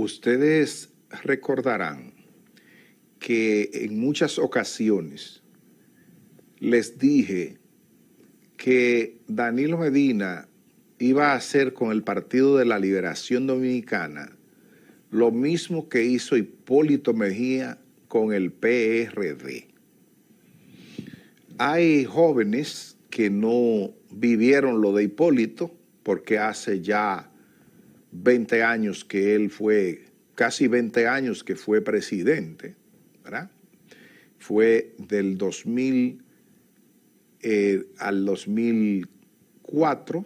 Ustedes recordarán que en muchas ocasiones les dije que Danilo Medina iba a hacer con el Partido de la Liberación Dominicana lo mismo que hizo Hipólito Mejía con el PRD. Hay jóvenes que no vivieron lo de Hipólito porque hace ya 20 años que él fue, casi 20 años que fue presidente, ¿verdad? Fue del 2000 eh, al 2004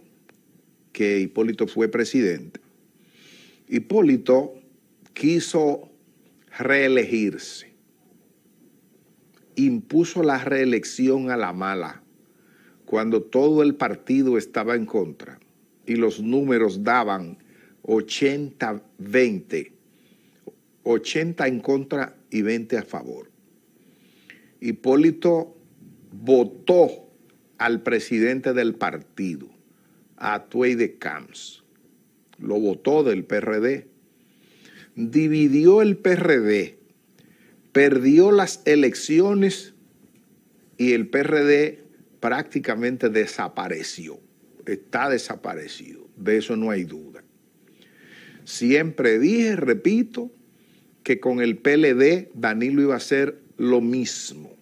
que Hipólito fue presidente. Hipólito quiso reelegirse, impuso la reelección a la mala, cuando todo el partido estaba en contra y los números daban 80-20. 80 en contra y 20 a favor. Hipólito votó al presidente del partido, a de Camps. Lo votó del PRD. Dividió el PRD, perdió las elecciones y el PRD prácticamente desapareció. Está desaparecido, de eso no hay duda. Siempre dije, repito, que con el PLD Danilo iba a hacer lo mismo.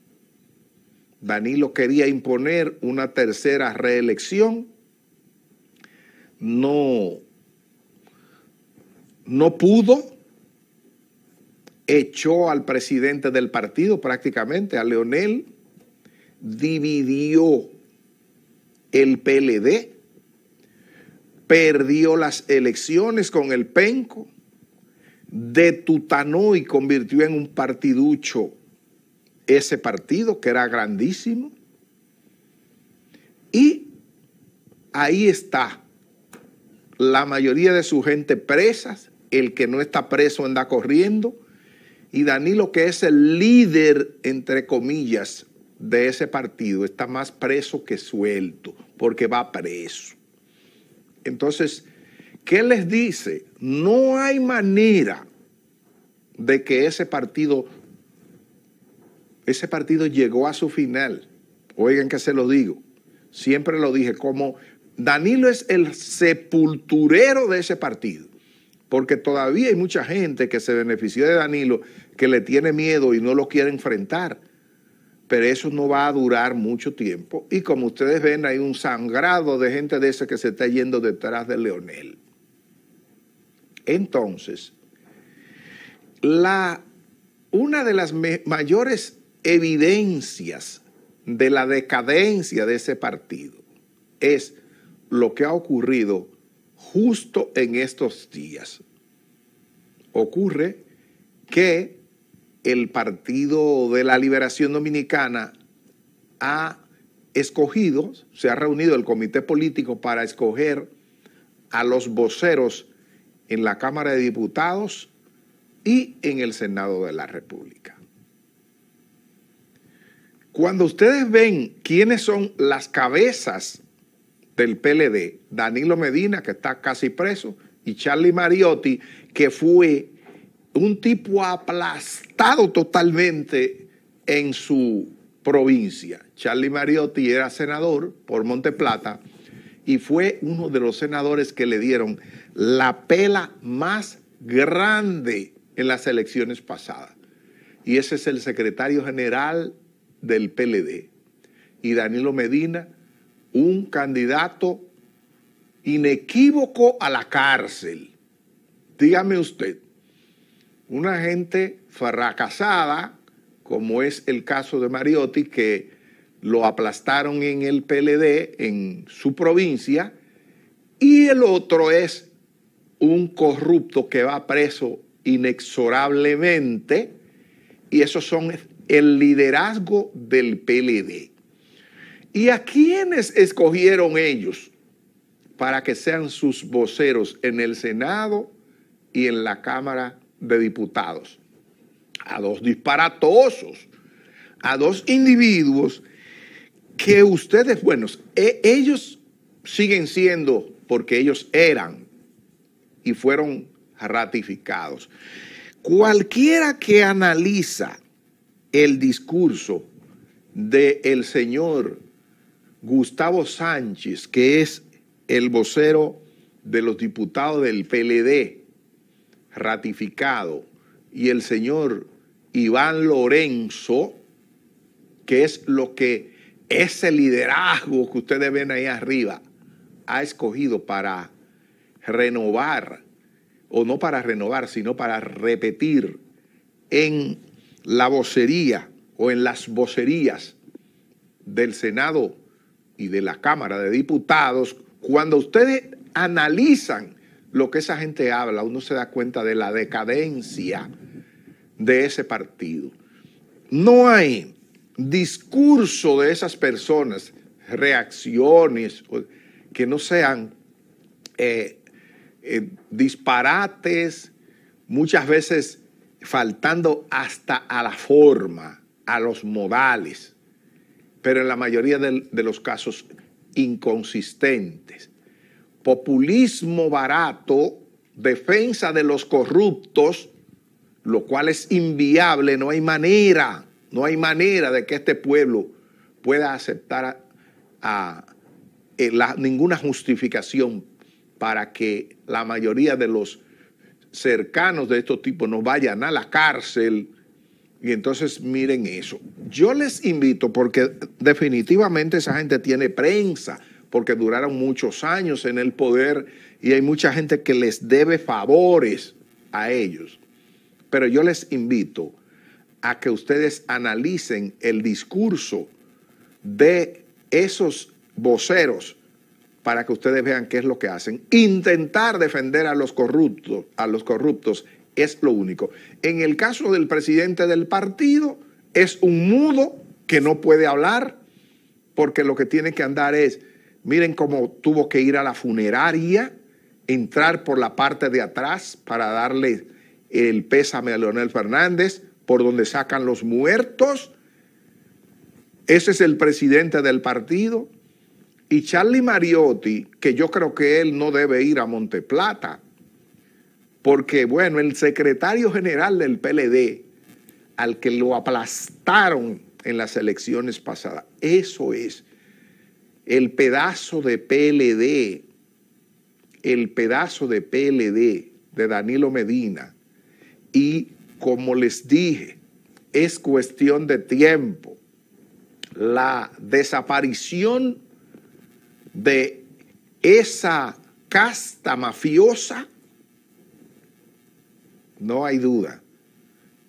Danilo quería imponer una tercera reelección. No, no pudo. Echó al presidente del partido prácticamente, a Leonel. Dividió el PLD perdió las elecciones con el penco, detutanó y convirtió en un partiducho ese partido que era grandísimo. Y ahí está la mayoría de su gente presas, el que no está preso anda corriendo, y Danilo, que es el líder, entre comillas, de ese partido, está más preso que suelto, porque va preso. Entonces, ¿qué les dice? No hay manera de que ese partido, ese partido llegó a su final. Oigan que se lo digo. Siempre lo dije, como Danilo es el sepulturero de ese partido, porque todavía hay mucha gente que se benefició de Danilo, que le tiene miedo y no lo quiere enfrentar pero eso no va a durar mucho tiempo. Y como ustedes ven, hay un sangrado de gente de esa que se está yendo detrás de Leonel. Entonces, la, una de las mayores evidencias de la decadencia de ese partido es lo que ha ocurrido justo en estos días. Ocurre que el Partido de la Liberación Dominicana ha escogido, se ha reunido el comité político para escoger a los voceros en la Cámara de Diputados y en el Senado de la República. Cuando ustedes ven quiénes son las cabezas del PLD, Danilo Medina, que está casi preso, y Charlie Mariotti, que fue un tipo aplastado totalmente en su provincia. Charlie Mariotti era senador por Plata y fue uno de los senadores que le dieron la pela más grande en las elecciones pasadas. Y ese es el secretario general del PLD. Y Danilo Medina, un candidato inequívoco a la cárcel. Dígame usted, una gente fracasada, como es el caso de Mariotti, que lo aplastaron en el PLD, en su provincia, y el otro es un corrupto que va preso inexorablemente, y esos son el liderazgo del PLD. ¿Y a quiénes escogieron ellos para que sean sus voceros en el Senado y en la Cámara de diputados, a dos disparatosos, a dos individuos que ustedes, bueno, e, ellos siguen siendo, porque ellos eran y fueron ratificados. Cualquiera que analiza el discurso del el señor Gustavo Sánchez, que es el vocero de los diputados del PLD, ratificado, y el señor Iván Lorenzo, que es lo que ese liderazgo que ustedes ven ahí arriba ha escogido para renovar, o no para renovar, sino para repetir en la vocería o en las vocerías del Senado y de la Cámara de Diputados, cuando ustedes analizan lo que esa gente habla, uno se da cuenta de la decadencia de ese partido. No hay discurso de esas personas, reacciones que no sean eh, eh, disparates, muchas veces faltando hasta a la forma, a los modales, pero en la mayoría de los casos inconsistentes populismo barato, defensa de los corruptos, lo cual es inviable, no hay manera, no hay manera de que este pueblo pueda aceptar eh, ninguna justificación para que la mayoría de los cercanos de estos tipos no vayan a la cárcel. Y entonces miren eso. Yo les invito, porque definitivamente esa gente tiene prensa, porque duraron muchos años en el poder y hay mucha gente que les debe favores a ellos. Pero yo les invito a que ustedes analicen el discurso de esos voceros para que ustedes vean qué es lo que hacen. Intentar defender a los corruptos, a los corruptos es lo único. En el caso del presidente del partido, es un mudo que no puede hablar porque lo que tiene que andar es Miren cómo tuvo que ir a la funeraria, entrar por la parte de atrás para darle el pésame a Leonel Fernández, por donde sacan los muertos. Ese es el presidente del partido. Y Charlie Mariotti, que yo creo que él no debe ir a Monteplata, porque bueno, el secretario general del PLD, al que lo aplastaron en las elecciones pasadas, eso es el pedazo de PLD, el pedazo de PLD de Danilo Medina. Y como les dije, es cuestión de tiempo la desaparición de esa casta mafiosa, no hay duda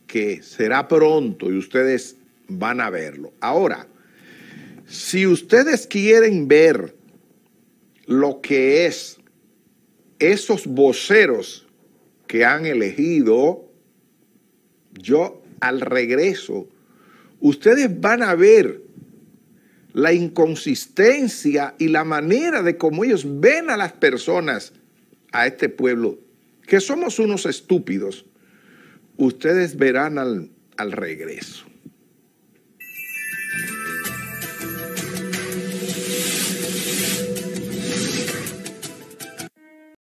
que será pronto y ustedes van a verlo. Ahora, si ustedes quieren ver lo que es esos voceros que han elegido, yo al regreso, ustedes van a ver la inconsistencia y la manera de cómo ellos ven a las personas, a este pueblo, que somos unos estúpidos. Ustedes verán al, al regreso.